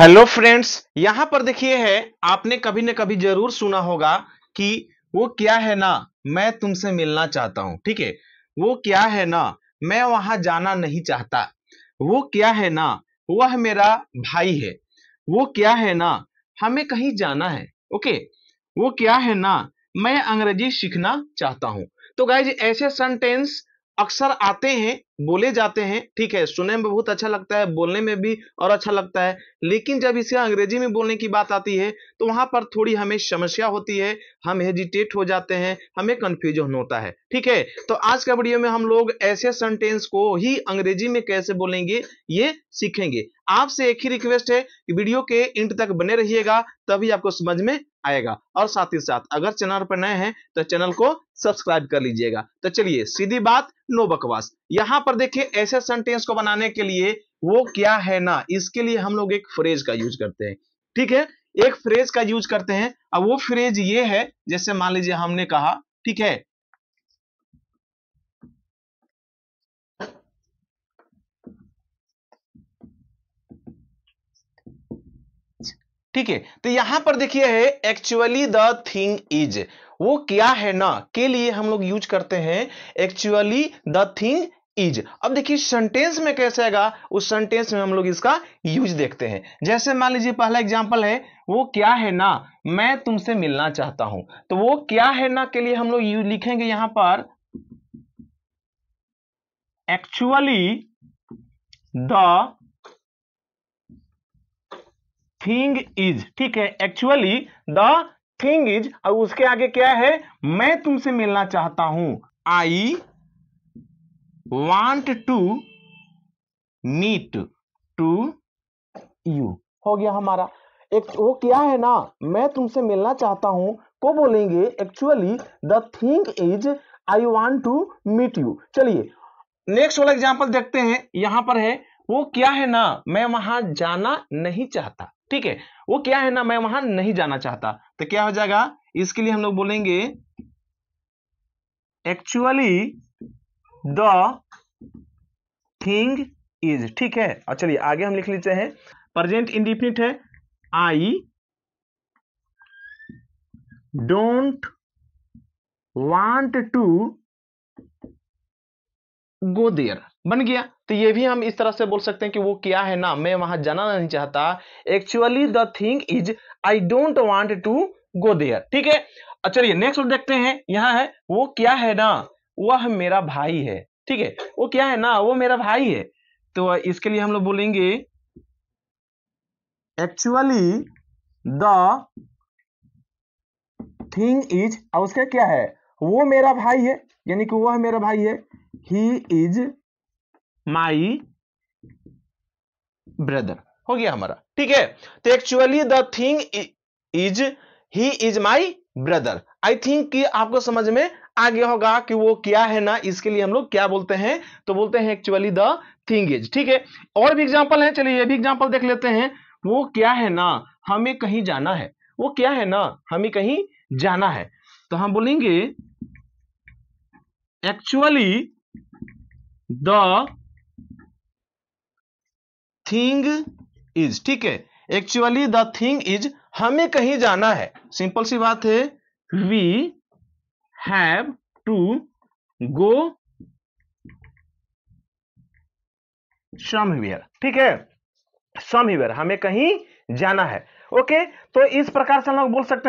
hello friends यहां पर देखिए है आपने कभी न कभी जरूर सुना होगा कि वो क्या है ना मैं तुमसे मिलना चाहता हूं ठीक है वो क्या है ना मैं वहां जाना नहीं चाहता वो क्या है ना वह मेरा भाई है वो क्या है ना हमें कहीं जाना है ओके वो क्या है ना मैं अंग्रेजी सीखना चाहता हूं तो गाइज ऐसे सेंटेंस अक्सर आते हैं बोले जाते हैं ठीक है सुनने में बहुत अच्छा लगता है बोलने में भी और अच्छा लगता है लेकिन जब इसे अंग्रेजी में बोलने की बात आती है तो वहां पर थोड़ी हमें समस्या होती है हम हेजिटेट हो जाते हैं हमें कंफ्यूजन होता है ठीक है तो आज का वीडियो में हम लोग ऐसे सेंटेंस को ही अंग्रेजी में कैसे बोलेंगे ये सीखेंगे आपसे एक ही रिक्वेस्ट है कि वीडियो के इंट तक बने रहिएगा तभी आपको समझ में आएगा और साथ ही साथ अगर चैनल पर नए हैं तो चैनल को सब्सक्राइब कर लीजिएगा तो चलिए सीधी बात नो बकवास यहां पर पर देखिए ऐसे सेंटेंस को बनाने के लिए वो क्या है ना इसके लिए हम लोग एक फ्रेज का यूज करते हैं ठीक है एक फ्रेज का यूज करते हैं अब वो फ्रेज ये है जैसे मान लीजिए हमने कहा ठीक है ठीक है तो यहां पर देखिए है एक्चुअली द थिंग इज वो क्या है ना के लिए हम लोग यूज करते हैं एक्चुअली द थिंग इज अब देखिए सेंटेंस में कैसे आएगा उस सेंटेंस में हम लोग इसका यूज देखते हैं जैसे मान लीजिए पहला एग्जाम्पल है वो क्या है ना मैं तुमसे मिलना चाहता हूं तो वो क्या है ना के लिए हम लोग लिखेंगे यहां पर एक्चुअली द थिंग इज ठीक है एक्चुअली द थिंग इज और उसके आगे क्या है मैं तुमसे मिलना चाहता हूं I want to meet to you हो गया हमारा एक वो क्या है ना मैं तुमसे मिलना चाहता हूं को बोलेंगे actually the thing is I want to meet you चलिए नेक्स्ट वाला एग्जाम्पल देखते हैं यहां पर है वो क्या है ना मैं वहां जाना नहीं चाहता ठीक है वो क्या है ना मैं वहां नहीं जाना चाहता तो क्या हो जाएगा इसके लिए हम लोग बोलेंगे एक्चुअली द थिंग इज ठीक है और चलिए आगे हम लिख लेते हैं प्रेजेंट इंडिफिनिट है I don't want to go there बन गया तो ये भी हम इस तरह से बोल सकते हैं कि वो क्या है ना मैं वहां जाना नहीं चाहता actually the thing is I don't want to go there ठीक है चलिए नेक्स्ट देखते हैं यहां है वो क्या है ना वह मेरा भाई है ठीक है वो क्या है ना वो मेरा भाई है तो इसके लिए हम लोग बोलेंगे एक्चुअली द थिंग इज और उसका क्या है वो मेरा भाई है यानी कि वह मेरा भाई है ही इज माई ब्रदर हो गया हमारा ठीक है तो actually the thing is he is my brother I think कि आपको समझ में गया होगा कि वो क्या है ना इसके लिए हम लोग क्या बोलते हैं तो बोलते हैं एक्चुअली द थिंग इज ठीक है और भी एग्जाम्पल है चलिए ये भी एग्जाम्पल देख लेते हैं वो क्या है ना हमें कहीं जाना है वो क्या है ना हमें कहीं जाना है तो हम बोलेंगे एक्चुअली द थिंग इज ठीक है एक्चुअली द थिंग इज हमें कहीं जाना है सिंपल सी बात है we have to go somewhere ठीक है समवेयर हमें कहीं जाना है ओके तो इस प्रकार से हम लोग बोल सकते हैं